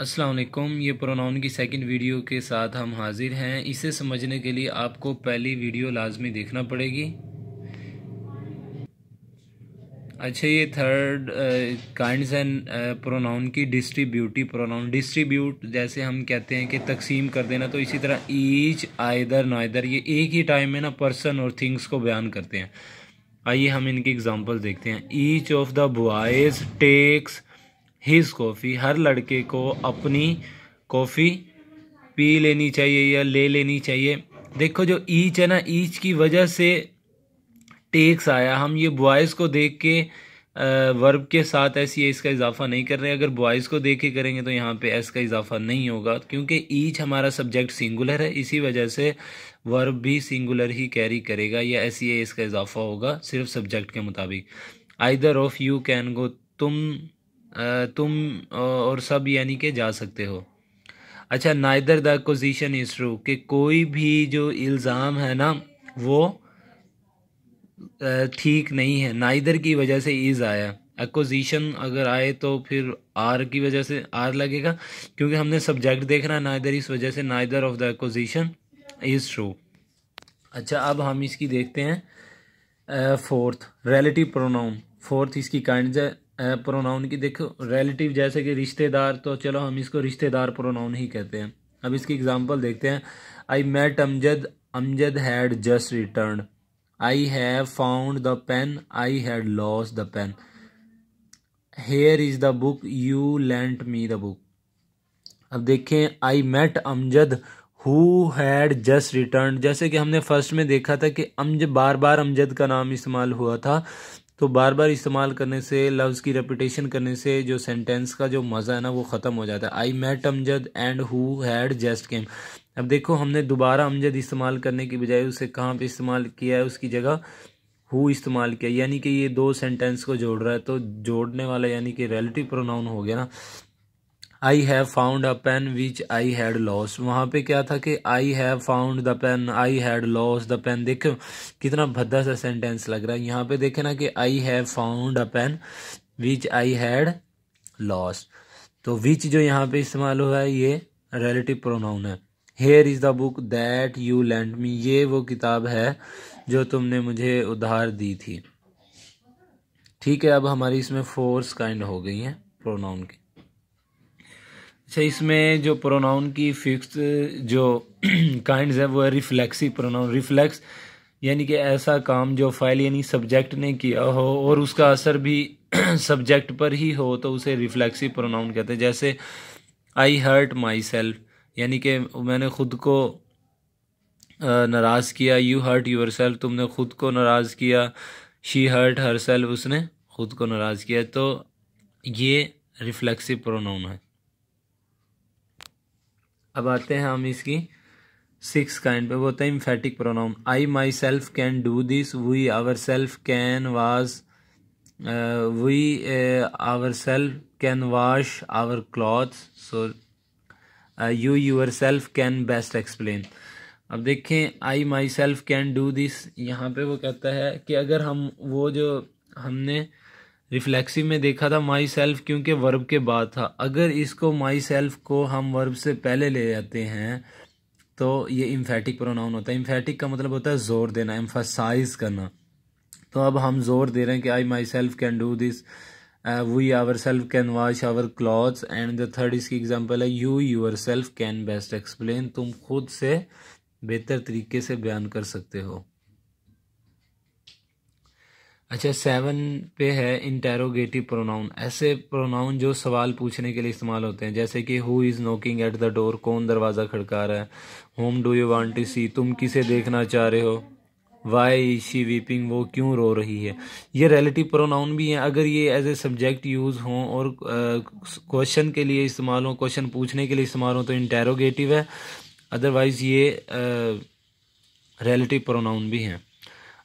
असलकुम ये प्रोनाउन की सेकंड वीडियो के साथ हम हाजिर हैं इसे समझने के लिए आपको पहली वीडियो लाजमी देखना पड़ेगी अच्छा ये थर्ड काइंड एंड प्रोनाउन की डिस्ट्रीब्यूटी प्रोनाउन डिस्ट्रीब्यूट जैसे हम कहते हैं कि तकसीम कर देना तो इसी तरह ईच आयदर नायदर ये एक ही टाइम में ना पर्सन और थिंग्स को बयान करते हैं आइए हम इनकी एग्जाम्पल देखते हैं each of the boys takes his coffee हर लड़के को अपनी कॉफ़ी पी लेनी चाहिए या ले लेनी चाहिए देखो जो ईच है ना ईच की वजह से टेक्स आया हम ये बॉयज़ को देख के वर्ब के साथ ऐसी है इसका इजाफा नहीं कर रहे अगर बॉयज़ को देख के करेंगे तो यहाँ पे एस का इजाफा नहीं होगा क्योंकि ईच हमारा सब्जेक्ट सिंगुलर है इसी वजह से वर्ब भी सिंगुलर ही कैरी करेगा या ऐसी है इसका इजाफा होगा सिर्फ सब्जेक्ट के मुताबिक either of you can go तुम तुम और सब यानी कि जा सकते हो अच्छा neither the acquisition is true कि कोई भी जो इल्ज़ाम है ना वो ठीक नहीं है नाइदर की वजह से इज़ आया एक्विजिशन अगर आए तो फिर आर की वजह से आर लगेगा क्योंकि हमने सब्जेक्ट देखना नाइदर इस वजह से neither of the acquisition is true अच्छा अब हम इसकी देखते हैं फोर्थ रिलेटिव प्रोनाउन फोर्थ इसकी काइंड प्रोनाउन की देखो रिलेटिव जैसे कि रिश्तेदार तो चलो हम इसको रिश्तेदार प्रोनाउन ही कहते हैं अब इसकी एग्जांपल देखते हैं I met Amjad Amjad had just return I have found the pen I had loss the pen here is the book you lent me the book अब देखें I met Amjad who had just return जैसे कि हमने first में देखा था कि अमज बार बार अमजद का नाम इस्तेमाल हुआ था तो बार बार इस्तेमाल करने से लफ्ज़ की रेपिटेशन करने से जो सेंटेंस का जो मज़ा है ना वो ख़त्म हो जाता है I met Amjad and who had just came अब देखो हमने दोबारा अमजद इस्तेमाल करने की बजाय उसे कहाँ पे इस्तेमाल किया है उसकी जगह हु इस्तेमाल किया यानी कि ये दो सेंटेंस को जोड़ रहा है तो जोड़ने वाला यानी कि रिलेटिव प्रोनाउन हो गया ना I have found a pen which I had loss वहाँ पे क्या था कि I have found the pen I had loss the pen देखो कितना भद्दा सा सेंटेंस लग रहा है यहाँ पे देखे ना कि I have found a pen which I had loss तो विच जो यहाँ पे इस्तेमाल हुआ है ये रिलेटिव प्रोनाउन है here is the book that you lend me ये वो किताब है जो तुमने मुझे उधार दी थी ठीक है अब हमारी इसमें फोर्स काइंड हो गई है प्रोनाउन की अच्छा इसमें जो प्रोनाउन की फिक्स जो काइंड है वो है रिफ्लेक्सी प्रोनाउन रिफ्लेक्स यानी कि ऐसा काम जो फाइल यानी सब्जेक्ट ने किया हो और उसका असर भी सब्जेक्ट पर ही हो तो उसे रिफ्लेक्सी प्रोनाउन कहते हैं जैसे आई हर्ट माई सेल्फ यानी कि मैंने खुद को नाराज़ किया यू हर्ट यूर सेल्फ तुमने खुद को नाराज़ किया शी हर्ट हर सेल्फ उसने खुद को नाराज़ किया तो ये रिफ्लेक्सिव प्रोनाउन है अब आते हैं हम इसकी सिक्स काइंड पे वो होता है emphatic pronoun I myself can do this we ourselves can wash we ourselves can wash our cloth so you yourself can best explain अब देखें I myself can do this यहाँ पे वो कहता है कि अगर हम वो जो हमने रिफ्लेक्सिव में देखा था माई सेल्फ क्योंकि वर्ब के बाद था अगर इसको माई सेल्फ को हम वर्ब से पहले ले जाते हैं तो ये इम्फेटिक प्रोनाउन होता है इम्फेटिक का मतलब होता है ज़ोर देना एम्फासाइज करना तो अब हम ज़ोर दे रहे हैं कि I myself can do this we ourselves can wash our clothes and the third इसकी एग्जाम्पल है you yourself can best explain तुम खुद से बेहतर तरीके से बयान कर सकते हो अच्छा सेवन पे है इंटेरोगेटिव प्रोनाउन ऐसे प्रोनाउन जो सवाल पूछने के लिए इस्तेमाल होते हैं जैसे कि who is knocking at the door कौन दरवाज़ा खड़का रहा है whom do you want to see तुम किसे देखना चाह रहे हो वाई शी वीपिंग वो क्यों रो रही है ये रिलेटिव प्रोनाउन भी हैं अगर ये एज ए सब्जेक्ट यूज़ हों और क्वेश्चन के लिए इस्तेमाल हों क्वेश्चन पूछने के लिए इस्तेमाल हों तो इंटेरोगेटिव है अदरवाइज़ ये रिलेटिव प्रोनाउन भी हैं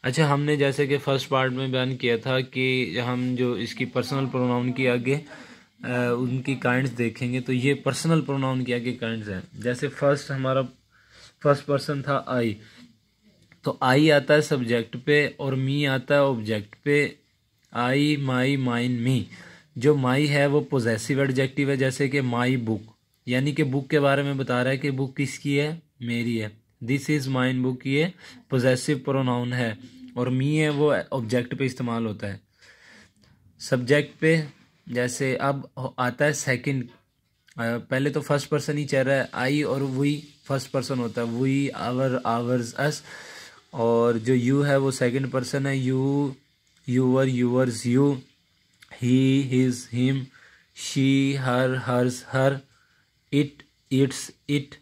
अच्छा हमने जैसे कि फर्स्ट पार्ट में बयान किया था कि हम जो इसकी पर्सनल प्रोनाउन की आगे आ, उनकी काइंड्स देखेंगे तो ये पर्सनल प्रोनाउन की आगे काइंड्स हैं जैसे फर्स्ट हमारा फर्स्ट पर्सन था आई तो आई आता है सब्जेक्ट पे और मी आता है ऑब्जेक्ट पे आई माई माइन मी जो माई है वो पोजेसिव एडजेक्टिव है जैसे कि माई बुक यानी कि बुक के बारे में बता रहा है कि बुक किसकी है मेरी है दिस इज़ माइन बुक ये पोजेसिव प्रोनाउन है और मी है वो ऑब्जेक्ट पे इस्तेमाल होता है सब्जेक्ट पे जैसे अब आता है सेकंड पहले तो फर्स्ट पर्सन ही चेहरा है आई और वही फर्स्ट पर्सन होता है वही आवर आवर्स अस और जो यू है वो सेकंड पर्सन है you your yours you he his him she her hers her it its it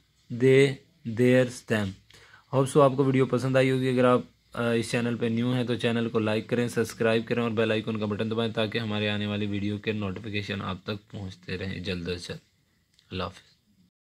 they their them hope so आपको वीडियो पसंद आई होगी अगर आप इस चैनल पर न्यू हैं तो चैनल को लाइक करें सब्सक्राइब करें और बेल आइकन का बटन दबाएं ताकि हमारे आने वाली वीडियो के नोटिफिकेशन आप तक पहुंचते रहें जल्द अज जल्द अल्लाह हाफिज़